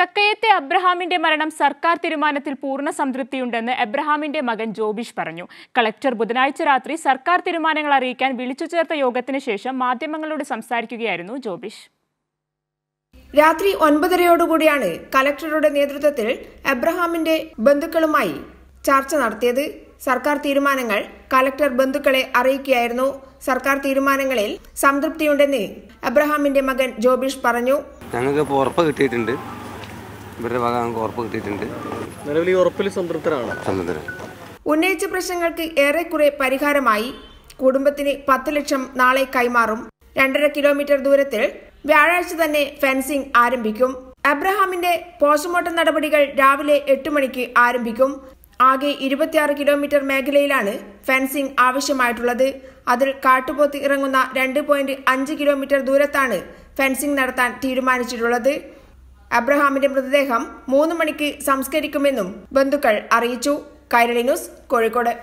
കക്കയത്തെ അബ്രഹാമിന്റെ മരണം സർക്കാർ തീരുമാനത്തിൽ പൂർണ്ണ സംതൃപ്തിയുണ്ടെന്ന് അബ്രഹാമിന്റെ മകൻ ജോബിഷ് പറഞ്ഞു കളക്ടർ ബുധനാഴ്ച രാത്രി സർക്കാർ തീരുമാനങ്ങൾ അറിയിക്കാൻ വിളിച്ചു ചേർത്ത യോഗത്തിന് ശേഷം മാധ്യമങ്ങളോട് സംസാരിക്കുകയായിരുന്നു ജോബിഷ് രാത്രി ഒൻപതരയോടുകൂടിയാണ് കലക്ടറുടെ നേതൃത്വത്തിൽ അബ്രഹാമിന്റെ ബന്ധുക്കളുമായി ചർച്ച നടത്തിയത് സർക്കാർ തീരുമാനങ്ങൾ കലക്ടർ ബന്ധുക്കളെ അറിയിക്കുകയായിരുന്നു സർക്കാർ തീരുമാനങ്ങളിൽ സംതൃപ്തിയുണ്ടെന്ന് അബ്രഹാമിന്റെ മകൻ ജോബിഷ് പറഞ്ഞു ഞങ്ങൾക്ക് ഉറപ്പ് കിട്ടിയിട്ടുണ്ട് ഇവരുടെ ഭാഗം ഞങ്ങൾക്ക് ഉറപ്പ് കിട്ടിയിട്ടുണ്ട് നിലവിൽ ഉറപ്പിൽ ഉന്നയിച്ച പ്രശ്നങ്ങൾക്ക് ഏറെക്കുറെ പരിഹാരമായി കുടുംബത്തിന് പത്ത് ലക്ഷം നാളെ കൈമാറും രണ്ടര കിലോമീറ്റർ ദൂരത്തിൽ വ്യാഴാഴ്ച തന്നെ ഫെൻസിംഗ് ആരംഭിക്കും അബ്രഹാമിന്റെ പോസ്റ്റ്മോർട്ടം നടപടികൾ രാവിലെ എട്ട് മണിക്ക് ആരംഭിക്കും ആകെ ഇരുപത്തിയാറ് കിലോമീറ്റർ മേഖലയിലാണ് ഫെൻസിംഗ് ആവശ്യമായിട്ടുള്ളത് അതിൽ കാട്ടുപോത്ത് ഇറങ്ങുന്ന രണ്ട് പോയിന്റ് അഞ്ച് കിലോമീറ്റർ ദൂരത്താണ് ഫെൻസിംഗ് നടത്താൻ തീരുമാനിച്ചിട്ടുള്ളത് അബ്രഹാമിന്റെ മൃതദേഹം മൂന്ന് മണിക്ക് സംസ്കരിക്കുമെന്നും ബന്ധുക്കൾ അറിയിച്ചു കൈരളി ന്യൂസ് കോഴിക്കോട്